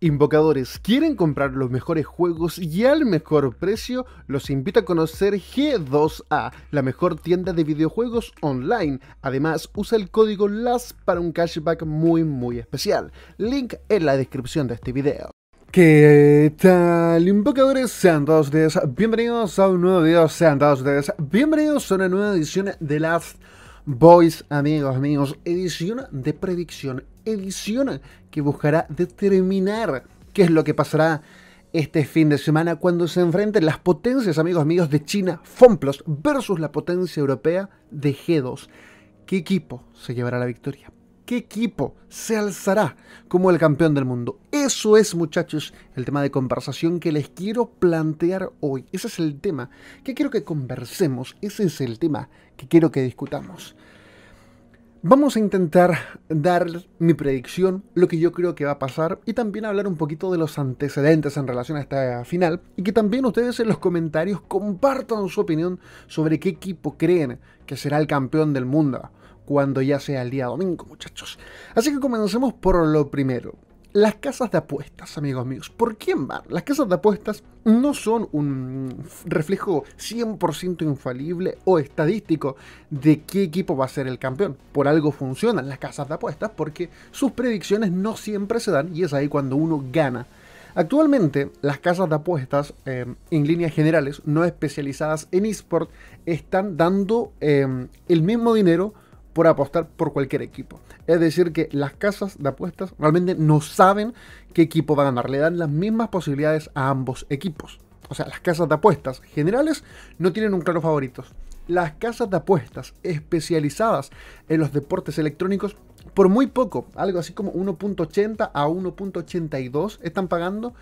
Invocadores, ¿quieren comprar los mejores juegos y al mejor precio? Los invito a conocer G2A, la mejor tienda de videojuegos online. Además, usa el código LAS para un cashback muy muy especial. Link en la descripción de este video. ¿Qué tal, invocadores? Sean todos ustedes bienvenidos a un nuevo video, sean todos ustedes bienvenidos a una nueva edición de Last Boys, amigos, amigos, edición de predicción edición que buscará determinar qué es lo que pasará este fin de semana cuando se enfrenten las potencias, amigos amigos, de China, Fomplos, versus la potencia europea de G2. ¿Qué equipo se llevará la victoria? ¿Qué equipo se alzará como el campeón del mundo? Eso es, muchachos, el tema de conversación que les quiero plantear hoy. Ese es el tema que quiero que conversemos, ese es el tema que quiero que discutamos. Vamos a intentar dar mi predicción, lo que yo creo que va a pasar y también hablar un poquito de los antecedentes en relación a esta final y que también ustedes en los comentarios compartan su opinión sobre qué equipo creen que será el campeón del mundo cuando ya sea el día domingo, muchachos. Así que comencemos por lo primero. Las casas de apuestas, amigos míos, ¿por quién van? Las casas de apuestas no son un reflejo 100% infalible o estadístico de qué equipo va a ser el campeón. Por algo funcionan las casas de apuestas porque sus predicciones no siempre se dan y es ahí cuando uno gana. Actualmente, las casas de apuestas, eh, en líneas generales, no especializadas en eSport, están dando eh, el mismo dinero por apostar por cualquier equipo. Es decir, que las casas de apuestas realmente no saben qué equipo va a ganar, le dan las mismas posibilidades a ambos equipos. O sea, las casas de apuestas generales no tienen un claro favorito. Las casas de apuestas especializadas en los deportes electrónicos por muy poco, algo así como 1.80 a 1.82 están pagando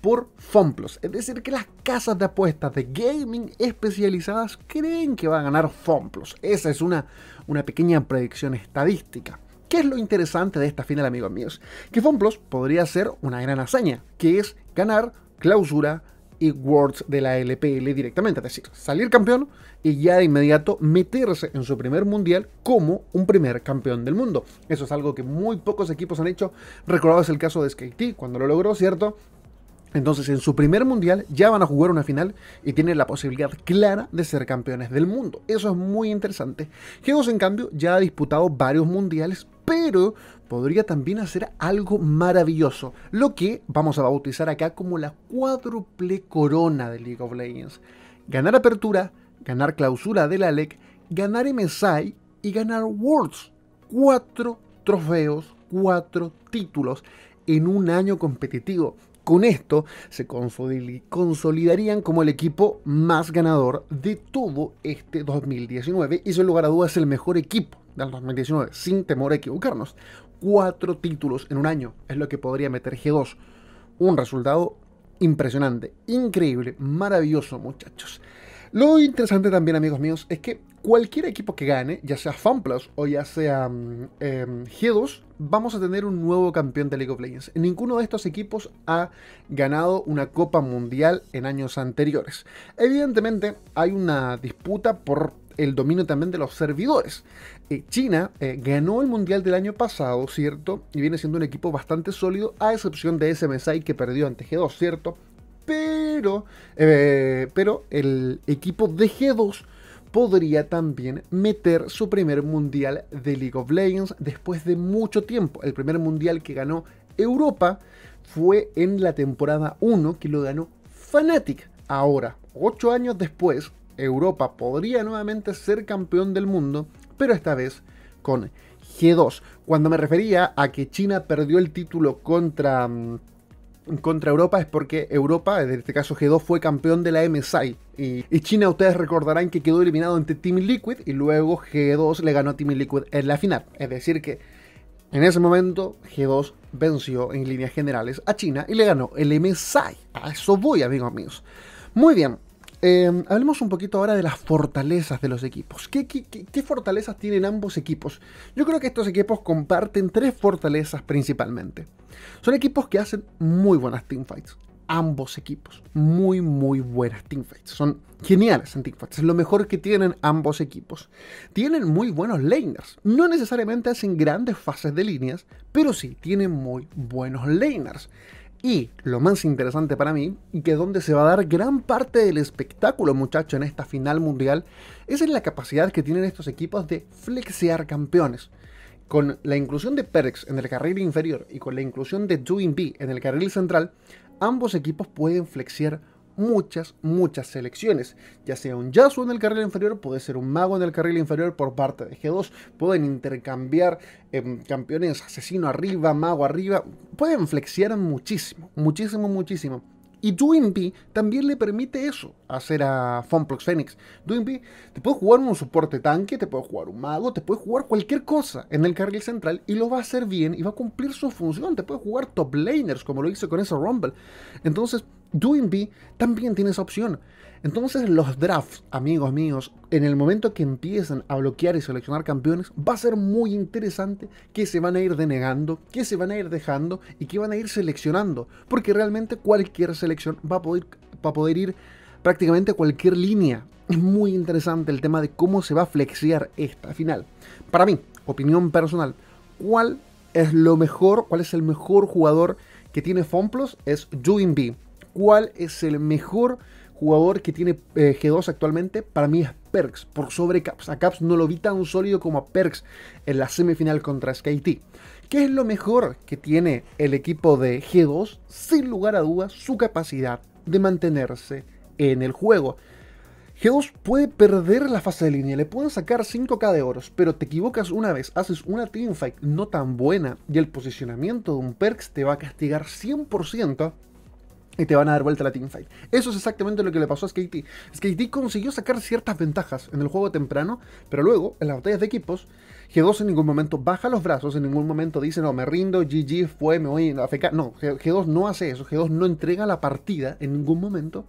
por Fomplos. Es decir, que las casas de apuestas de gaming especializadas creen que va a ganar Fomplos. Esa es una, una pequeña predicción estadística. ¿Qué es lo interesante de esta final, amigos míos? Que Fomplos podría ser una gran hazaña, que es ganar clausura y Worlds de la LPL directamente, es decir, salir campeón y ya de inmediato meterse en su primer mundial como un primer campeón del mundo. Eso es algo que muy pocos equipos han hecho. Recordado es el caso de SKT cuando lo logró, ¿cierto? Entonces en su primer mundial ya van a jugar una final y tienen la posibilidad clara de ser campeones del mundo. Eso es muy interesante. G2 en cambio ya ha disputado varios mundiales, pero podría también hacer algo maravilloso, lo que vamos a bautizar acá como la cuádruple corona de League of Legends. Ganar apertura, ganar clausura de la LEC, ganar MSI y ganar Worlds. Cuatro trofeos, cuatro títulos en un año competitivo. Con esto se consolidarían como el equipo más ganador de todo este 2019 y sin lugar a dudas el mejor equipo del 2019, sin temor a equivocarnos cuatro títulos en un año. Es lo que podría meter G2. Un resultado impresionante, increíble, maravilloso, muchachos. Lo interesante también, amigos míos, es que cualquier equipo que gane, ya sea FunPlus o ya sea mm, em, G2, vamos a tener un nuevo campeón de League of Legends. Ninguno de estos equipos ha ganado una Copa Mundial en años anteriores. Evidentemente, hay una disputa por el dominio también de los servidores. Eh, China eh, ganó el Mundial del año pasado, ¿cierto? Y viene siendo un equipo bastante sólido, a excepción de SMSI que perdió ante G2, ¿cierto? Pero, eh, pero el equipo de G2 podría también meter su primer mundial de League of Legends después de mucho tiempo. El primer mundial que ganó Europa fue en la temporada 1 que lo ganó Fnatic. Ahora, 8 años después, Europa podría nuevamente ser campeón del mundo, pero esta vez con G2. Cuando me refería a que China perdió el título contra, mm, contra Europa es porque Europa, en este caso G2, fue campeón de la MSI. Y, y, China, ustedes recordarán que quedó eliminado ante Team Liquid y luego G2 le ganó a Team Liquid en la final. Es decir que en ese momento G2 venció en líneas generales a China y le ganó el MSI. A eso voy, amigos míos. Muy bien, Em, hablemos un poquito ahora de las fortalezas de los equipos. ¿Qué, qué, fortalezas tienen ambos equipos? Yo creo que estos equipos comparten tres fortalezas principalmente. Son equipos que hacen muy buenas teamfights. Ambos equipos. Muy, muy buenas teamfights. Son geniales en teamfights. Es lo mejor que tienen ambos equipos. Tienen muy buenos laners. No necesariamente hacen grandes fases de líneas, pero sí tienen muy buenos laners. Y lo más interesante para mí, y que donde se va a dar gran parte del espectáculo, muchacho, en esta final mundial, es en la capacidad que tienen estos equipos de flexear campeones. Con la inclusión de Perks en el carril inferior y con la inclusión de Doing B en el carril central, ambos equipos pueden flexear muchas, muchas selecciones. Ya sea un Yasuo en el carril inferior, puede ser un mago en el carril inferior por parte de G2. Pueden intercambiar em, campeones asesino arriba, mago arriba. Pueden flexear muchísimo, muchísimo, muchísimo. Y B también le permite eso hacer a Funplox Phoenix. B, te puede jugar un soporte tanque, te puede jugar un mago, te puede jugar cualquier cosa en el carril central y lo va a hacer bien y va a cumplir su función. Te puede jugar top laners como lo hizo con ese Rumble. Entonces, B también tiene esa opción. Entonces los drafts, amigos míos, en el momento que empiezan a bloquear y seleccionar campeones, va a ser muy interesante que se van a ir denegando, que se van a ir dejando y que van a ir seleccionando. Porque realmente cualquier selección va a poder, ir prácticamente cualquier línea. Es muy interesante el tema de cómo se va a flexear esta final. Para mí, opinión personal, ¿cuál es lo mejor, cuál es el mejor jugador que tiene Fomplos? Es B cuál es el mejor jugador que tiene eh, G2 actualmente, para mí es Perks, por sobre Caps. A Caps no lo vi tan sólido como a Perks en la semifinal contra SKT. ¿Qué es lo mejor que tiene el equipo de G2? Sin lugar a dudas, su capacidad de mantenerse en el juego. G2 puede perder la fase de línea, le pueden sacar 5k de oros, pero te equivocas una vez, haces una teamfight no tan buena y el posicionamiento de un Perks te va a castigar 100% y te van a dar vuelta la teamfight. Eso es exactamente lo que le pasó a Skate. SKT consiguió sacar ciertas ventajas en el juego temprano, pero luego, en las batallas de equipos, G2 en ningún momento baja los brazos, en ningún momento dice, no, me rindo, GG, fue, me voy a fecar. No, G2 no hace eso, G2 no entrega la partida en ningún momento,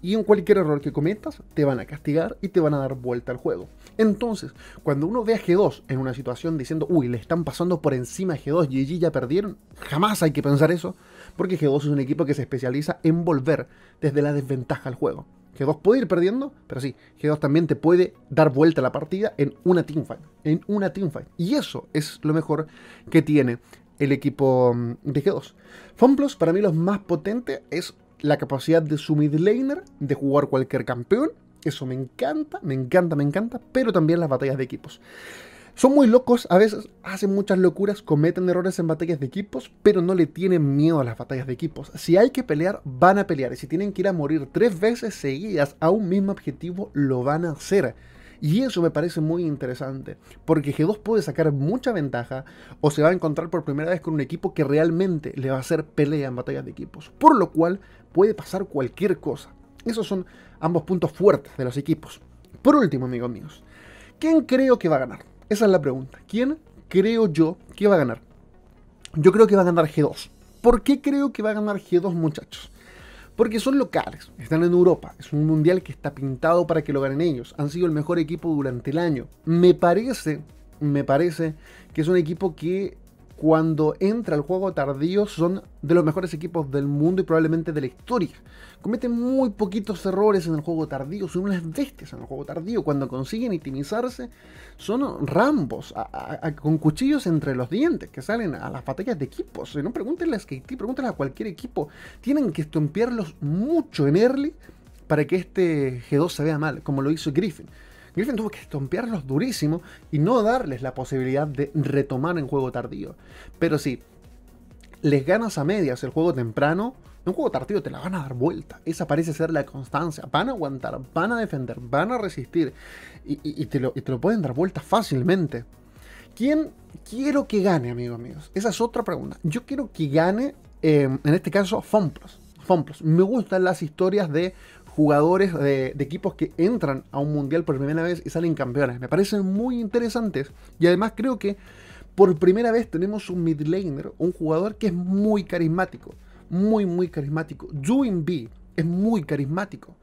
y en cualquier error que cometas, te van a castigar y te van a dar vuelta al juego. Entonces, cuando uno ve a G2 en una situación diciendo, uy, le están pasando por encima a G2, GG ya perdieron, jamás hay que pensar eso, porque G2 es un equipo que se especializa en volver desde la desventaja al juego. G2 puede ir perdiendo, pero sí, G2 también te puede dar vuelta a la partida en una teamfight. En una teamfight. Y eso es lo mejor que tiene el equipo mm, de G2. Funplus, para mí, lo más potente es la capacidad de su mid laner de jugar cualquier campeón. Eso me encanta, me encanta, me encanta, pero también las batallas de equipos. Son muy locos, a veces hacen muchas locuras, cometen errores en batallas de equipos, pero no le tienen miedo a las batallas de equipos. Si hay que pelear, van a pelear. Y si tienen que ir a morir tres veces seguidas a un mismo objetivo, lo van a hacer. Y eso me parece muy interesante, porque G2 puede sacar mucha ventaja o se va a encontrar por primera vez con un equipo que realmente le va a hacer pelea en batallas de equipos, por lo cual puede pasar cualquier cosa. Esos son ambos puntos fuertes de los equipos. Por último, amigos míos, ¿quién creo que va a ganar? Esa es la pregunta. ¿Quién creo yo que va a ganar? Yo creo que va a ganar G2. ¿Por qué creo que va a ganar G2, muchachos? Porque son locales, están en Europa, es un mundial que está pintado para que lo ganen ellos. Han sido el mejor equipo durante el año. Me parece, me parece que es un equipo que cuando entra al juego tardío son de los mejores equipos del mundo y probablemente de la historia. Cometen muy poquitos errores en el juego tardío, son unas bestias en el juego tardío. Cuando consiguen intimizarse son rambos con cuchillos entre los dientes que salen a las batallas de equipos. no pregúntenle a Skate, pregúntenle a cualquier equipo. Tienen que estompearlos mucho en early para que este G2 se vea mal, como lo hizo Griffin. Griffin tuvo que estompearlos durísimo y no darles la posibilidad de retomar en juego tardío. Pero si les ganas a medias el juego temprano, en un juego tardío te la van a dar vuelta. Esa parece ser la constancia. Van a aguantar, van a defender, van a resistir y, te, lo, pueden dar vuelta fácilmente. ¿Quién quiero que gane, amigos míos? Esa es otra pregunta. Yo quiero que gane, eh, en este caso, Fomplos. Fomplos. Me gustan las historias de jugadores de, equipos que entran a un mundial por primera vez y salen campeones. Me parecen muy interesantes. Y además creo que por primera vez tenemos un mid laner, un jugador que es muy carismático. Muy, muy carismático. Doing B es muy carismático.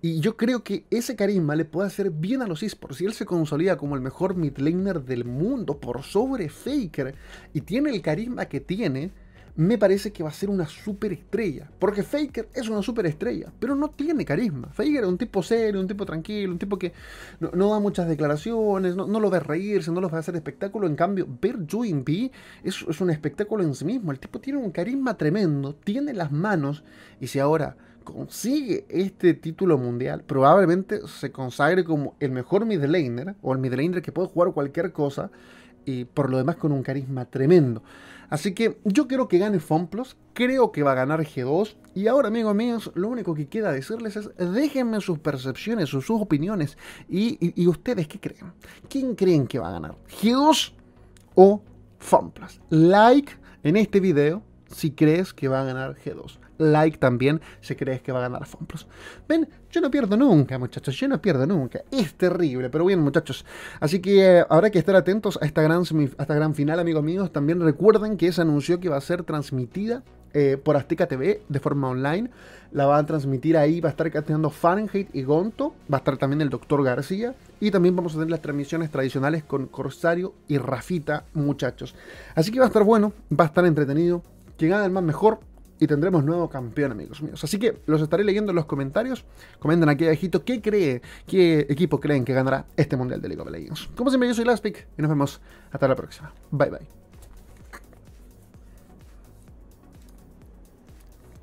Y yo creo que ese carisma le puede hacer bien a los esports. Si él se consolida como el mejor mid laner del mundo por sobre Faker y tiene el carisma que tiene, me parece que va a ser una superestrella. Porque Faker es una superestrella, pero no tiene carisma. Faker es un tipo serio, un tipo tranquilo, un tipo que no, da muchas declaraciones, no, lo ve reírse, no lo ve a hacer espectáculo. En cambio, ver Juin B es, es un espectáculo en sí mismo. El tipo tiene un carisma tremendo, tiene las manos. Y si ahora consigue este título mundial, probablemente se consagre como el mejor midlaner o el midlaner que puede jugar cualquier cosa y por lo demás con un carisma tremendo. Así que yo quiero que gane FunPlus, creo que va a ganar G2. Y ahora, amigos míos, lo único que queda decirles es déjenme sus percepciones, o sus opiniones. Y, ustedes qué creen? ¿Quién creen que va a ganar? ¿G2 o FunPlus? Like en este video si crees que va a ganar G2 like también si crees que va a ganar Fonplus. Ven, yo no pierdo nunca, muchachos, yo no pierdo nunca. Es terrible, pero bien, muchachos. Así que eh, habrá que estar atentos a esta gran, gran final, amigos míos. También recuerden que se anunció que va a ser transmitida eh, por Azteca TV de forma online. La van a transmitir ahí, va a estar cateando Fahrenheit y Gonto, va a estar también el Doctor García y también vamos a tener las transmisiones tradicionales con Corsario y Rafita, muchachos. Así que va a estar bueno, va a estar entretenido. Que gane el más mejor, y tendremos nuevo campeón, amigos míos. Así que los estaré leyendo en los comentarios. Comenten aquí abajito qué cree, qué equipo creen que ganará este Mundial de League of Legends. Como siempre, yo soy Laspic y nos vemos hasta la próxima. Bye bye.